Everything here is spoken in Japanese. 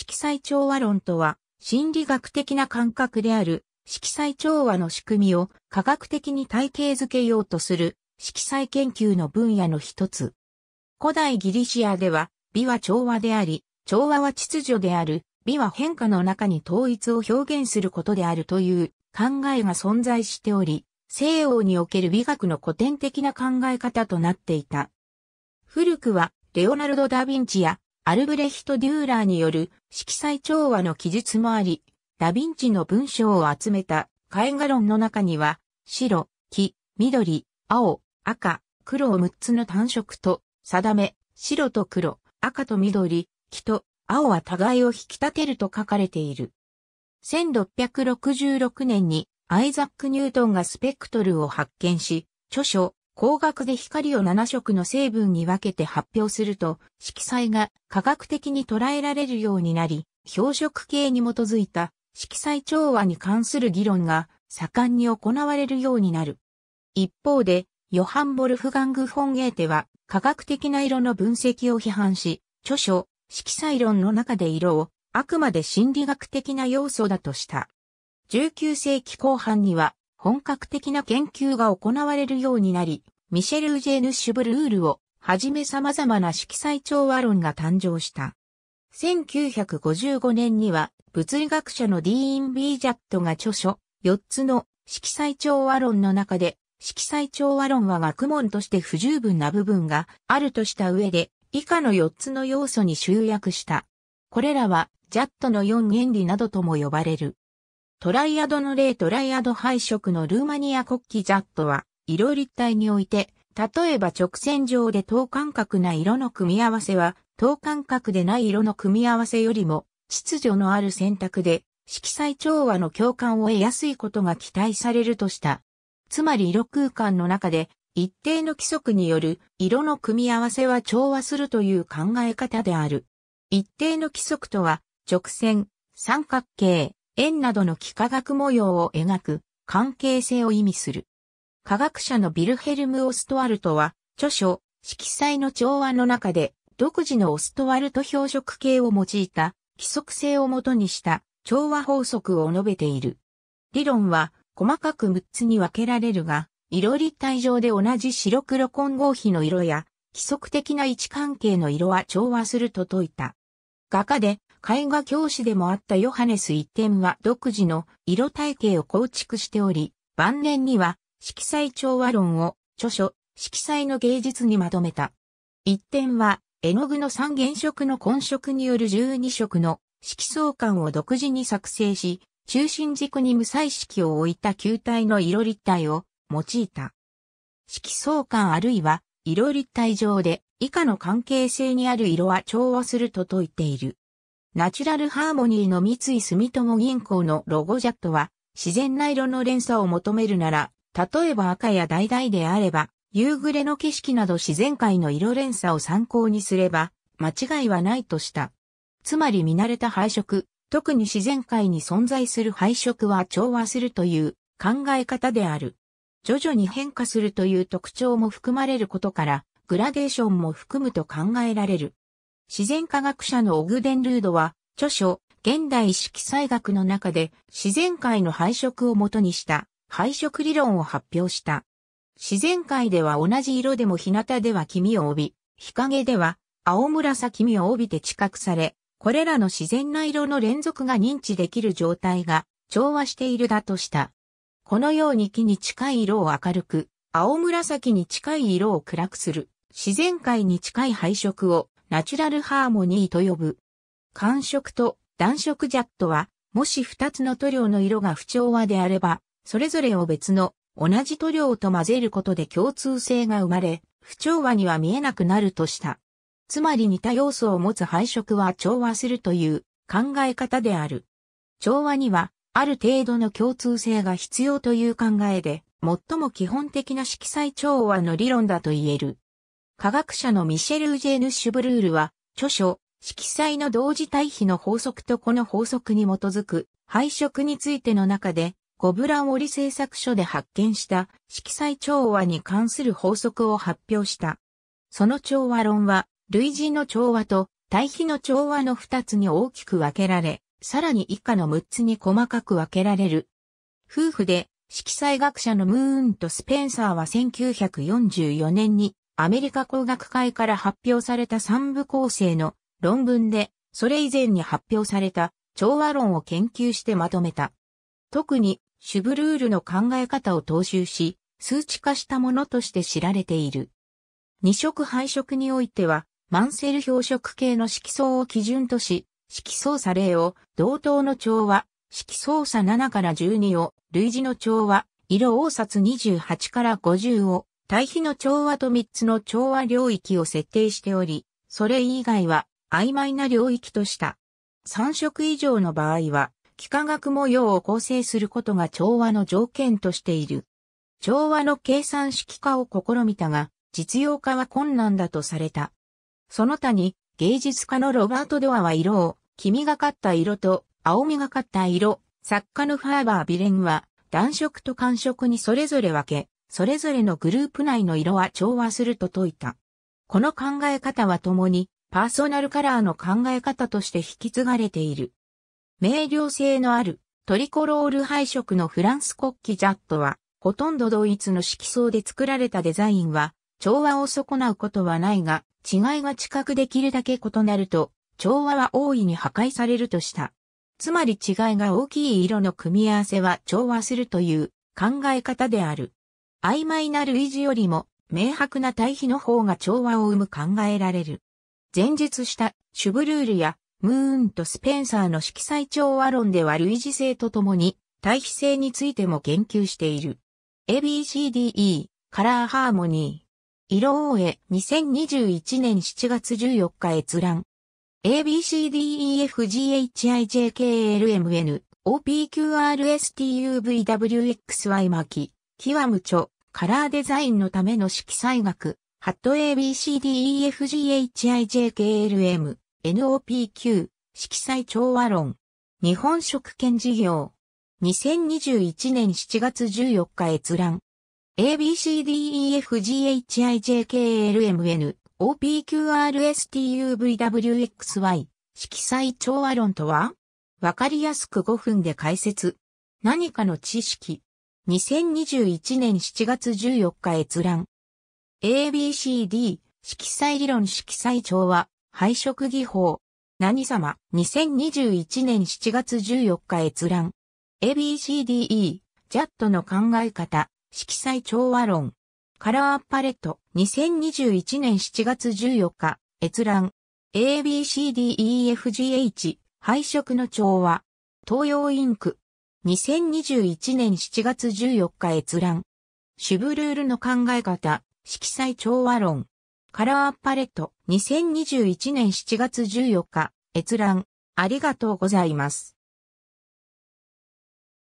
色彩調和論とは、心理学的な感覚である色彩調和の仕組みを科学的に体系づけようとする色彩研究の分野の一つ。古代ギリシアでは美は調和であり、調和は秩序である、美は変化の中に統一を表現することであるという考えが存在しており、西欧における美学の古典的な考え方となっていた。古くは、レオナルド・ダ・ヴィンチやアルブレヒト・デューラーによる色彩調和の記述もあり、ダヴィンチの文章を集めた絵画論の中には、白、黄、緑、青、赤、黒を6つの単色と定め、白と黒、赤と緑、黄と青は互いを引き立てると書かれている。1666年にアイザック・ニュートンがスペクトルを発見し、著書光学で光を7色の成分に分けて発表すると、色彩が科学的に捉えられるようになり、表色系に基づいた色彩調和に関する議論が盛んに行われるようになる。一方で、ヨハン・ボルフガング・フォン・ゲーテは科学的な色の分析を批判し、著書、色彩論の中で色をあくまで心理学的な要素だとした。19世紀後半には本格的な研究が行われるようになり、ミシェル・ジェーヌ・シュブルールをはじめ様々な色彩調和論が誕生した。1955年には物理学者のディーン・ビージャットが著書、4つの色彩調和論の中で、色彩調和論は学問として不十分な部分があるとした上で、以下の4つの要素に集約した。これらは、ジャットの4原理などとも呼ばれる。トライアドの例トライアド配色のルーマニア国旗ザットは、色立体において、例えば直線上で等間隔な色の組み合わせは、等間隔でない色の組み合わせよりも、秩序のある選択で、色彩調和の共感を得やすいことが期待されるとした。つまり色空間の中で、一定の規則による色の組み合わせは調和するという考え方である。一定の規則とは、直線、三角形、円などの幾何学模様を描く関係性を意味する。科学者のビルヘルム・オストワルトは、著書、色彩の調和の中で、独自のオストワルト表色系を用いた規則性をもとにした調和法則を述べている。理論は細かく6つに分けられるが、色立体上で同じ白黒混合比の色や規則的な位置関係の色は調和すると説いた。画家で絵画教師でもあったヨハネス一点は独自の色体系を構築しており、晩年には色彩調和論を著書、色彩の芸術にまとめた。一点は絵の具の三原色の混色による12色の色相感を独自に作成し、中心軸に無彩色を置いた球体の色立体を用いた。色相感あるいは色立体上で以下の関係性にある色は調和すると説いている。ナチュラルハーモニーの三井住友銀行のロゴジャットは、自然な色の連鎖を求めるなら、例えば赤や橙であれば、夕暮れの景色など自然界の色連鎖を参考にすれば、間違いはないとした。つまり見慣れた配色、特に自然界に存在する配色は調和するという考え方である。徐々に変化するという特徴も含まれることから、グラデーションも含むと考えられる。自然科学者のオグデンルードは、著書、現代色彩学の中で自然界の配色をもとにした配色理論を発表した。自然界では同じ色でも日向では黄みを帯び、日陰では青紫みを帯びて知覚され、これらの自然な色の連続が認知できる状態が調和しているだとした。このように木に近い色を明るく、青紫に近い色を暗くする、自然界に近い配色をナチュラルハーモニーと呼ぶ。寒色と暖色ジャットは、もし二つの塗料の色が不調和であれば、それぞれを別の同じ塗料と混ぜることで共通性が生まれ、不調和には見えなくなるとした。つまり似た要素を持つ配色は調和するという考え方である。調和には、ある程度の共通性が必要という考えで、最も基本的な色彩調和の理論だと言える。科学者のミシェル・ジェーヌ・シュブルールは、著書、色彩の同時対比の法則とこの法則に基づく配色についての中で、ゴブラン織製作所で発見した色彩調和に関する法則を発表した。その調和論は、類似の調和と対比の調和の2つに大きく分けられ、さらに以下の6つに細かく分けられる。夫婦で色彩学者のムーンとスペンサーは1944年にアメリカ工学会から発表された三部構成の論文で、それ以前に発表された調和論を研究してまとめた。特に、シュブルールの考え方を踏襲し、数値化したものとして知られている。二色配色においては、マンセル表色系の色相を基準とし、色相差0を同等の調和、色相差7から12を類似の調和、色応札28から50を対比の調和と三つの調和領域を設定しており、それ以外は曖昧な領域とした。三色以上の場合は、幾何学模様を構成することが調和の条件としている。調和の計算式化を試みたが、実用化は困難だとされた。その他に、芸術家のロバート・ドアは色を、黄みがかった色と青みがかった色、作家のファーバー・ビレンは、暖色と寒色にそれぞれ分け、それぞれのグループ内の色は調和すると説いた。この考え方は共にパーソナルカラーの考え方として引き継がれている。明瞭性のあるトリコロール配色のフランス国旗ジャットは、ほとんどドイツの色相で作られたデザインは、調和を損なうことはないが、違いが知覚できるだけ異なると、調和は大いに破壊されるとした。つまり違いが大きい色の組み合わせは調和するという考え方である。曖昧な類似よりも明白な対比の方が調和を生む考えられる。前述したシュブルールやムーンとスペンサーの色彩調和論では類似性とともに対比性についても言及している。ABCDE カラーハーモニー。色応え2021年7月14日閲覧。ABCDEFGHIJKLMN OPQRSTUVWXY 巻き。キワムチョ、カラーデザインのための色彩学、ハット ABCDEFGHIJKLM、NOPQ、色彩調和論。日本食券事業。2021年7月14日閲覧。ABCDEFGHIJKLMN、OPQRSTUVWXY、色彩調和論とはわかりやすく5分で解説。何かの知識、2021年7月14日閲覧。ABCD、色彩理論色彩調和、配色技法。何様、2021年7月14日閲覧。ABCDE、ジャットの考え方、色彩調和論。カラーパレット、2021年7月14日、閲覧。ABCDEFGH、配色の調和。東洋インク、2021年7月14日閲覧。シュブルールの考え方、色彩調和論。カラーパレット、2021年7月14日、閲覧。ありがとうございます。